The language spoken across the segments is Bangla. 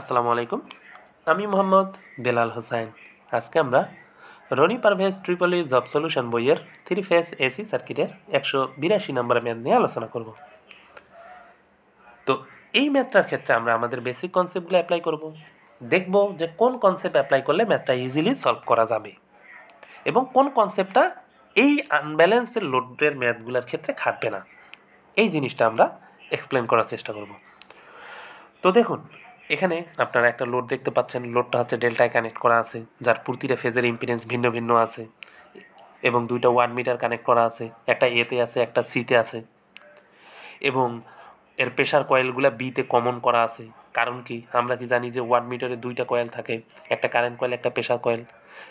আসসালামু আলাইকুম আমি মোহাম্মদ বেলাল হোসাইন আজকে আমরা Rony Parvez triple E job solution বইয়ের থ্রি ফেস এসি সার্কিটের একশো বিরাশি নম্বর ম্যাথ নিয়ে আলোচনা করব তো এই ম্যাথটার ক্ষেত্রে আমরা আমাদের বেসিক কনসেপ্টগুলো অ্যাপ্লাই করব দেখব যে কোন কনসেপ্ট অ্যাপ্লাই করলে ম্যাথটা ইজিলি সলভ করা যাবে এবং কোন কনসেপ্টটা এই আনব্যালেন্সের লোডের ম্যাথগুলোর ক্ষেত্রে খাটবে না এই জিনিসটা আমরা এক্সপ্লেন করার চেষ্টা করব তো দেখুন এখানে আপনারা একটা লোড দেখতে পাচ্ছেন লোডটা হচ্ছে ডেল্টায় কানেক্ট করা আছে যার প্রতিটা ফেজের ইম্পিডেন্স ভিন্ন ভিন্ন আছে এবং দুইটা ওয়ান মিটার কানেক্ট করা আছে একটা এতে আছে একটা সিতে আছে এবং এর প্রেশার কয়েলগুলো বিতে কমন করা আছে কারণ কি আমরা কি জানি যে ওয়ান মিটারে দুইটা কয়েল থাকে একটা কারেন্ট কয়েল একটা প্রেশার কয়েল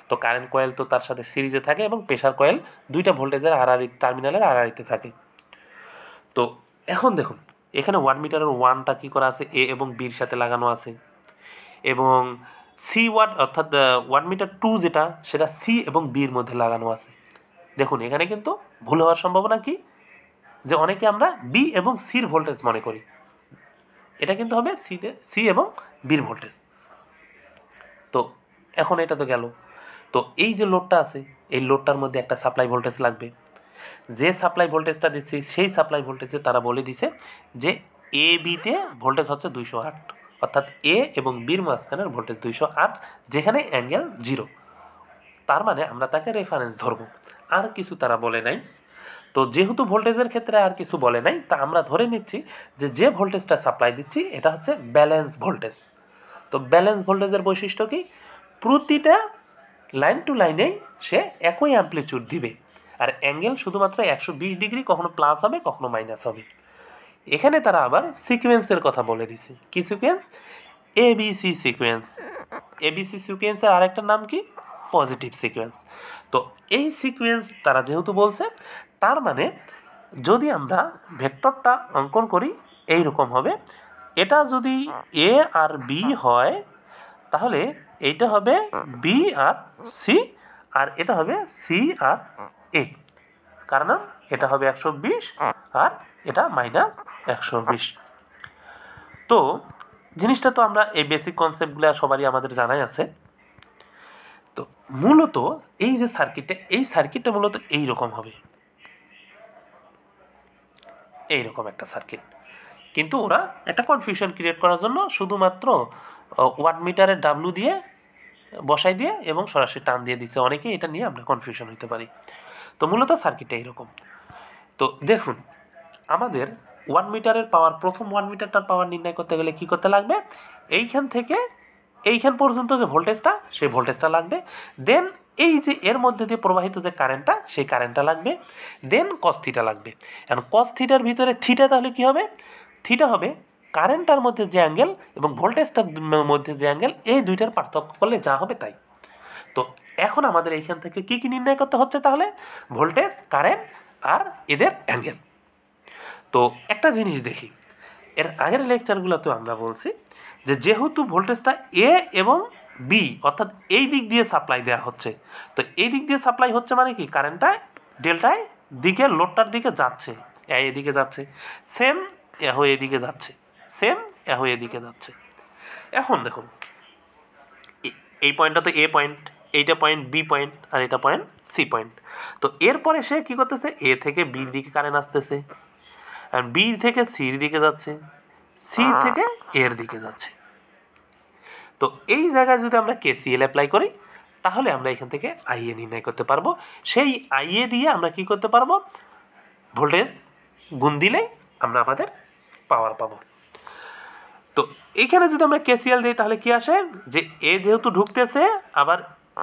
তো কারেন্ট কয়েল তো তার সাথে সিরিজে থাকে এবং প্রেশার কয়েল দুইটা ভোল্টেজের আড়াড়ি টার্মিনালের আড়াড়িতে থাকে তো এখন দেখুন এখানে ওয়ান মিটারের ওয়ানটা কী করা আছে এ এবং বির সাথে লাগানো আছে এবং সি ওয়ান অর্থাৎ ওয়ান মিটার টু যেটা সেটা সি এবং বির মধ্যে লাগানো আছে দেখুন এখানে কিন্তু ভুল হওয়ার সম্ভাবনা কি যে অনেকে আমরা বি এবং সির ভোল্টেজ মনে করি এটা কিন্তু হবে সিতে সি এবং বির ভোল্টেজ তো এখন এটা তো গেল তো এই যে লোডটা আছে এই লোডটার মধ্যে একটা সাপ্লাই ভোল্টেজ লাগবে যে সাপ্লাই ভোল্টেজটা দিচ্ছি সেই সাপ্লাই ভোল্টেজে তারা বলে দিছে যে এ বিতে ভোল্টেজ হচ্ছে দুইশো আট অর্থাৎ এ এবং বির মাঝখানের ভোল্টেজ দুইশো আট যেখানে অ্যাঙ্গেল জিরো তার মানে আমরা তাকে রেফারেন্স ধরব আর কিছু তারা বলে নাই তো যেহেতু ভোল্টেজের ক্ষেত্রে আর কিছু বলে নাই তা আমরা ধরে নিচ্ছি যে যে ভোল্টেজটা সাপ্লাই দিচ্ছি এটা হচ্ছে ব্যালেন্স ভোল্টেজ তো ব্যালেন্স ভোল্টেজের বৈশিষ্ট্য কি প্রতিটা লাইন টু লাইনেই সে একই অ্যাম্প্লিচিউড দিবে আর অ্যাঙ্গেল শুধুমাত্র একশো বিশ ডিগ্রি কখনো প্লাস হবে কখনো মাইনাস হবে এখানে তারা আবার সিকোয়েন্সের কথা বলে দিছে কি সিকুয়েন্স এবিসি বি এবিসি সিকুয়েন্সের আরেকটা নাম কি পজিটিভ সিকুয়েন্স তো এই সিকুয়েন্স তারা যেহেতু বলছে তার মানে যদি আমরা ভেক্টরটা অঙ্কন করি এই রকম হবে এটা যদি এ আর বি হয় তাহলে এইটা হবে বি আর সি আর এটা হবে সি আর এ কারণ এটা হবে একশো বিশ আর এটা মাইনাস একশো বিশ তো জিনিসটা তো আমরা এই বেসিক কনসেপ্টগুলো সবারই আমাদের জানাই আছে তো মূলত এই যে সার্কিটটা এই সার্কিটটা মূলত এই রকম হবে এই রকম একটা সার্কিট কিন্তু ওরা একটা কনফিউশন ক্রিয়েট করার জন্য শুধুমাত্র ওয়াট মিটারের ডাব্লু দিয়ে বসাই দিয়ে এবং সরাসরি টান দিয়ে দিছে অনেকেই এটা নিয়ে আমরা কনফিউশন হইতে পারি তো মূলত সার্কিটটা এরকম তো দেখুন আমাদের ওয়ান মিটারের পাওয়ার প্রথম ওয়ান মিটারটার পাওয়ার নির্ণয় করতে গেলে কি করতে লাগবে এইখান থেকে এইখান পর্যন্ত যে ভোল্টেজটা সেই ভোল্টেজটা লাগবে দেন এই যে এর মধ্যে দিয়ে প্রবাহিত যে কারেন্টটা সেই কারেন্টটা লাগবে দেন কস্থিটা লাগবে এখন কস্থিটার ভিতরে থিটা তাহলে কি হবে থিটা হবে কারেন্টটার মধ্যে যে অ্যাঙ্গেল এবং ভোল্টেজটার মধ্যে যে অ্যাঙ্গেল এই দুইটার পার্থক্য করলে যা হবে তাই তো এখন আমাদের এইখান থেকে কি কি নির্ণয় করতে হচ্ছে তাহলে ভোল্টেজ কারেন্ট আর এদের অ্যাঙ্গেল তো একটা জিনিস দেখি এর আগের লেকচারগুলোতেও আমরা বলছি যে যেহেতু ভোল্টেজটা এ এবং বি অর্থাৎ এই দিক দিয়ে সাপ্লাই দেওয়া হচ্ছে তো এই দিক দিয়ে সাপ্লাই হচ্ছে মানে কি কারেন্টটা ডেল্টায় দিকে লোডটার দিকে যাচ্ছে এদিকে যাচ্ছে সেম এ এদিকে যাচ্ছে সেম হয়ে দিকে যাচ্ছে এখন দেখুন এই পয়েন্টটা তো এ পয়েন্ট এইটা পয়েন্ট বি পয়েন্ট আর এটা পয়েন্ট সি পয়েন্ট তো এরপরে সে কী করতেছে এ থেকে বির দিকে কারেন্ট আসতেছে আর বি থেকে সির দিকে যাচ্ছে সি থেকে এর দিকে যাচ্ছে তো এই জায়গায় যদি আমরা কেসিএল অ্যাপ্লাই করি তাহলে আমরা এখান থেকে আইএ নির্ণয় করতে পারবো সেই আইএ দিয়ে আমরা কি করতে পারবো ভোল্টেজ গুণ দিলে আমরা আমাদের পাওয়ার পাবো তো এইখানে যদি আমরা কেসিএল দিই তাহলে কি আসে যে এ যেহেতু ঢুকতেছে আবার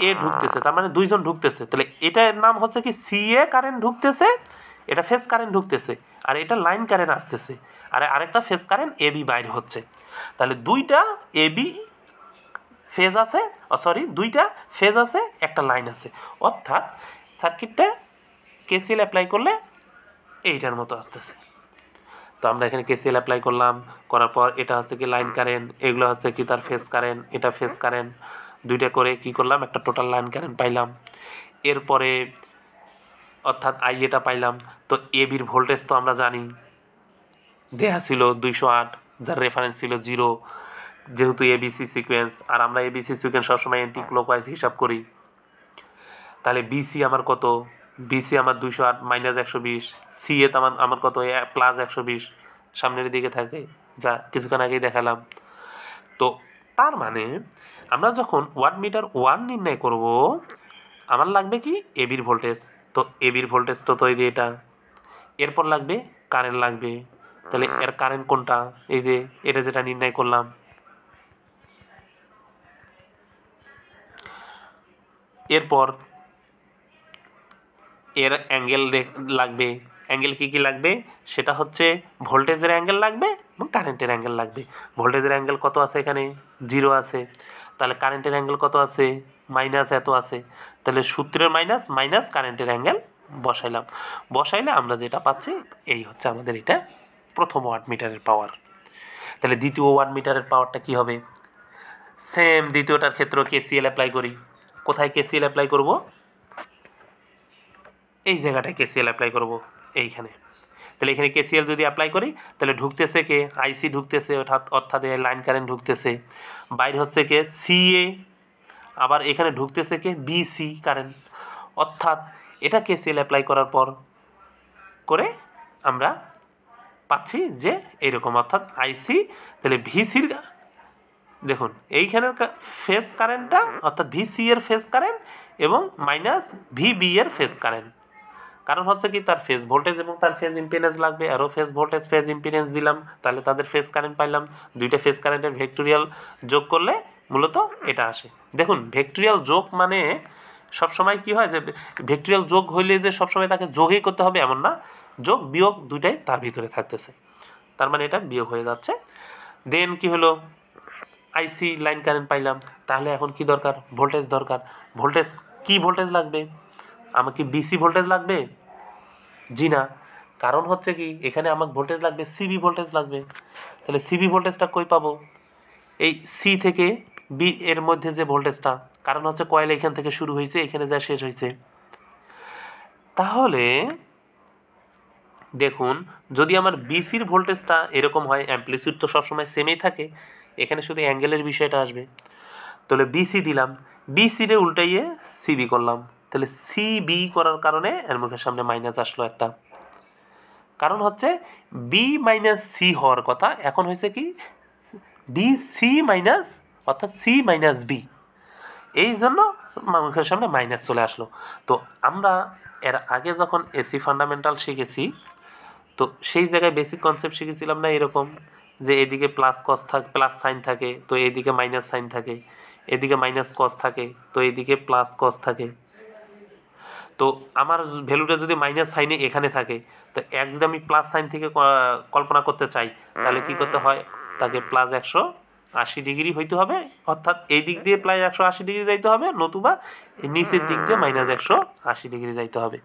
এ ঢুকতেছে তার মানে দুইজন ঢুকতেছে তাহলে এটার নাম হচ্ছে কি সি এ কারেন্ট ঢুকতেছে এটা ফেস কারেন্ট ঢুকতেছে আর এটা লাইন কারেন্ট আসতেছে আর আরেকটা ফেস কারেন্ট এবি বাইরে হচ্ছে তাহলে দুইটা এবি ফেজ আছে সরি দুইটা ফেজ আছে একটা লাইন আছে অর্থাৎ সার্কিটটা কেসিএল অ্যাপ্লাই করলে এইটার মতো আসতেছে তো আমরা এখানে কেসিএল অ্যাপ্লাই করলাম করার পর এটা হচ্ছে কি লাইন কারেন্ট এগুলো হচ্ছে কি তার ফেস কারেন্ট এটা ফেস কারেন্ট দুইটা করে কি করলাম একটা টোটাল লাইন কারেন্ট পাইলাম এরপরে অর্থাৎ আই এটা পাইলাম তো এবির ভোল্টেজ তো আমরা জানি দেহা ছিল দুইশো আট যার রেফারেন্স ছিল জিরো যেহেতু এবিসি সিকোয়েন্স আর আমরা এবিসি সিকোয়েন্স সবসময় অ্যান্টি ক্লকওয়াইজ হিসাব করি তাহলে বিসি আমার কত বিসি আমার দুইশো আট মাইনাস একশো বিশ সি এ আমার আমার কত প্লাস একশো বিশ সামনের দিকে থাকে যা কিছুক্ষণ আগেই দেখালাম তো তার মানে আমরা যখন ওয়াট মিটার ওয়ান নির্ণয় করব আমার লাগবে কি এবির ভোল্টেজ তো এবির ভোল্টেজ তো তৈরি এটা এরপর লাগবে কারেন্ট লাগবে তাহলে এর কারেন্ট কোনটা এই যে এটা যেটা নির্ণয় করলাম এরপর এর অ্যাঙ্গেল লাগবে অ্যাঙ্গেল কী কী লাগবে সেটা হচ্ছে ভোল্টেজের অ্যাঙ্গেল লাগবে এবং কারেন্টের অ্যাঙ্গেল লাগবে ভোল্টেজের অ্যাঙ্গেল কত আছে এখানে জিরো আছে তাহলে কারেন্টের অ্যাঙ্গেল কত আছে মাইনাস এত আছে তাহলে সূত্রের মাইনাস মাইনাস কারেন্টের অ্যাঙ্গেল বসাইলাম বসাইলে আমরা যেটা পাচ্ছি এই হচ্ছে আমাদের এটা প্রথম ওয়াট মিটারের পাওয়ার তাহলে দ্বিতীয় ওয়াট মিটারের পাওয়ারটা কি হবে সেম দ্বিতীয়টার ক্ষেত্রে কেসিএল অ্যাপ্লাই করি কোথায় কেসিএল অ্যাপ্লাই করব এই জায়গাটায় কেসিএল অ্যাপ্লাই করব এইখানে তাহলে এখানে কেসিএল যদি অ্যাপ্লাই করি তাহলে ঢুকতেছে কে আইসি ঢুকতেছে অর্থাৎ অর্থাৎ লাইন কারেন্ট ঢুকতেছে বাইর হচ্ছে কে সিএ আবার এখানে ঢুকতেছে কে বিসি কারেন্ট অর্থাৎ এটা কেসিএল অ্যাপ্লাই করার পর করে আমরা পাচ্ছি যে এরকম অর্থাৎ আইসি তাহলে ভিসির দেখুন এইখানের ফেস কারেন্টটা অর্থাৎ ভিসি এর ফেস কারেন্ট এবং মাইনাস ভিবি এর ফেস কারেন্ট কারণ হচ্ছে কি তার ফেস ভোল্টেজ এবং তার ফেজ ইম্পিডেন্স লাগবে আরও ফেস ভোল্টেজ ফেজ ইম্পিডেন্স দিলাম তাহলে তাদের ফেস কারেন্ট পাইলাম দুইটা ফেস কারেন্টের ভেক্টোরিয়াল যোগ করলে মূলত এটা আসে দেখুন ভেক্টোরিয়াল যোগ মানে সবসময় কি হয় যে ভেক্টোরিয়াল যোগ হইলে যে সবসময় তাকে যোগই করতে হবে এমন না যোগ বিয়োগ দুইটাই তার ভিতরে থাকতেছে তার মানে এটা বিয়োগ হয়ে যাচ্ছে দেন কি হলো আইসি লাইন কারেন্ট পাইলাম তাহলে এখন কি দরকার ভোল্টেজ দরকার ভোল্টেজ কি ভোল্টেজ লাগবে আমাকে বিসি ভোল্টেজ লাগবে জি না কারণ হচ্ছে কি এখানে আমার ভোল্টেজ লাগবে সিবি ভোল্টেজ লাগবে তাহলে সিবি ভোল্টেজটা কই পাবো এই সি থেকে বি এর মধ্যে যে ভোল্টেজটা কারণ হচ্ছে কয়েল এখান থেকে শুরু হয়েছে এখানে যা শেষ হয়েছে তাহলে দেখুন যদি আমার বিসির ভোল্টেজটা এরকম হয় অ্যাম্প্লিচিউড তো সবসময় সেমেই থাকে এখানে শুধু অ্যাঙ্গেলের বিষয়টা আসবে তাহলে বিসি দিলাম বিসিরে উল্টাইয়ে সিবি করলাম তাহলে সি বি করার কারণে এর মুখের সামনে মাইনাস আসলো একটা কারণ হচ্ছে বি মাইনাস সি হওয়ার কথা এখন হয়েছে কি বি সি মাইনাস অর্থাৎ সি মাইনাস বি এই জন্য মুখের সামনে মাইনাস চলে আসলো তো আমরা এর আগে যখন এসি ফান্ডামেন্টাল শিখেছি তো সেই জায়গায় বেসিক কনসেপ্ট শিখেছিলাম না এরকম যে এদিকে প্লাস কস থাক প্লাস সাইন থাকে তো এদিকে মাইনাস সাইন থাকে এদিকে মাইনাস কস থাকে তো এদিকে প্লাস কস থাকে তো আমার ভ্যালুটা যদি মাইনাস সাইনে এখানে থাকে তো এক যদি আমি প্লাস সাইন থেকে কল্পনা করতে চাই তাহলে কি করতে হয় তাকে প্লাস একশো আশি ডিগ্রি হইতে হবে অর্থাৎ এই দিক দিয়ে প্লাস একশো আশি ডিগ্রি যাইতে হবে নতুবা নিচের দিক দিয়ে মাইনাস একশো আশি ডিগ্রি যাইতে হবে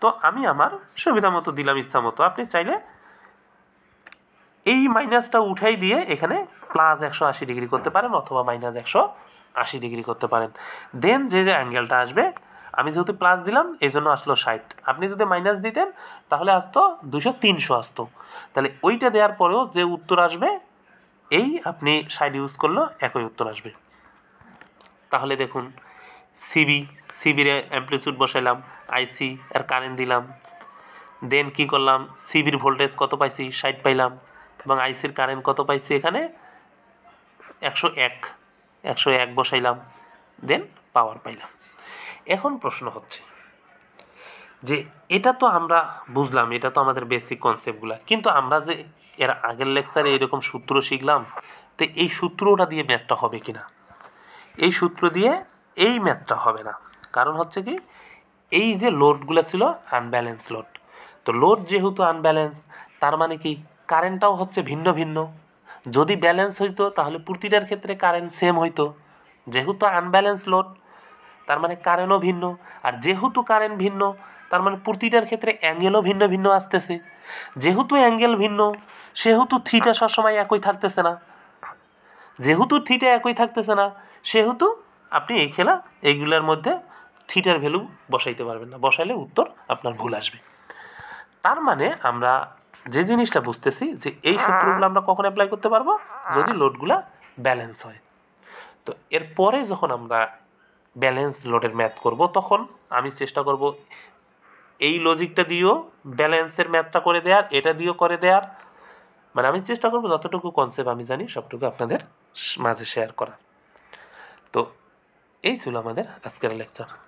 তো আমি আমার সুবিধা মতো দিলাম ইচ্ছা মতো আপনি চাইলে এই মাইনাসটা উঠাই দিয়ে এখানে প্লাস একশো আশি ডিগ্রি করতে পারেন অথবা মাইনাস একশো আশি ডিগ্রি করতে পারেন দেন যে যে অ্যাঙ্গেলটা আসবে আমি যেহেতু প্লাস দিলাম এই জন্য আসলো ষাট আপনি যদি মাইনাস দিতেন তাহলে আসতো দুশো তিনশো আসতো তাহলে ওইটা দেওয়ার পরেও যে উত্তর আসবে এই আপনি ষাট ইউজ করলেও একই উত্তর আসবে তাহলে দেখুন সিবি সিবির অ্যাম্পলিচুড বসাইলাম আইসি আর কারেন্ট দিলাম দেন কি করলাম সিবির ভোল্টেজ কত পাইছি ষাট পাইলাম এবং আইসির কারেন্ট কত পাইছি এখানে একশো এক একশো এক বসাইলাম দেন পাওয়ার পাইলাম এখন প্রশ্ন হচ্ছে যে এটা তো আমরা বুঝলাম এটা তো আমাদের বেসিক কনসেপ্টগুলো কিন্তু আমরা যে এর আগের লেকচারে এরকম সূত্র শিখলাম তো এই সূত্রটা দিয়ে ম্যাথটা হবে কি না এই সূত্র দিয়ে এই ম্যাথটা হবে না কারণ হচ্ছে কি এই যে লোডগুলো ছিল আনব্যালেন্স লোড তো লোড যেহেতু আনব্যালেন্স তার মানে কি কারেন্টটাও হচ্ছে ভিন্ন ভিন্ন যদি ব্যালেন্স হইতো তাহলে প্রতিটার ক্ষেত্রে কারেন্ট সেম হইতো যেহেতু আনব্যালেন্স লোড তার মানে কারেন্টও ভিন্ন আর যেহেতু কারেন্ট ভিন্ন তার মানে প্রতিটার ক্ষেত্রে অ্যাঙ্গেলও ভিন্ন ভিন্ন আসতেছে যেহেতু অ্যাঙ্গেল ভিন্ন সেহেতু থিটা সবসময় একই থাকতেছে না যেহেতু থিটা একই থাকতেছে না সেহেতু আপনি এই খেলা এইগুলোর মধ্যে থিটার ভ্যালু বসাইতে পারবেন না বসাইলে উত্তর আপনার ভুল আসবে তার মানে আমরা যে জিনিসটা বুঝতেছি যে এই সূত্রগুলো আমরা কখন অ্যাপ্লাই করতে পারবো যদি লোডগুলা ব্যালেন্স হয় তো এরপরে যখন আমরা ব্যালেন্স লোডের ম্যাথ করব তখন আমি চেষ্টা করব এই লজিকটা দিয়েও ব্যালেন্সের ম্যাথটা করে দেওয়ার এটা দিয়েও করে দেওয়ার মানে আমি চেষ্টা করব যতটুকু কনসেপ্ট আমি জানি সবটুকু আপনাদের মাঝে শেয়ার করার তো এই ছিল আমাদের আজকের লেকচার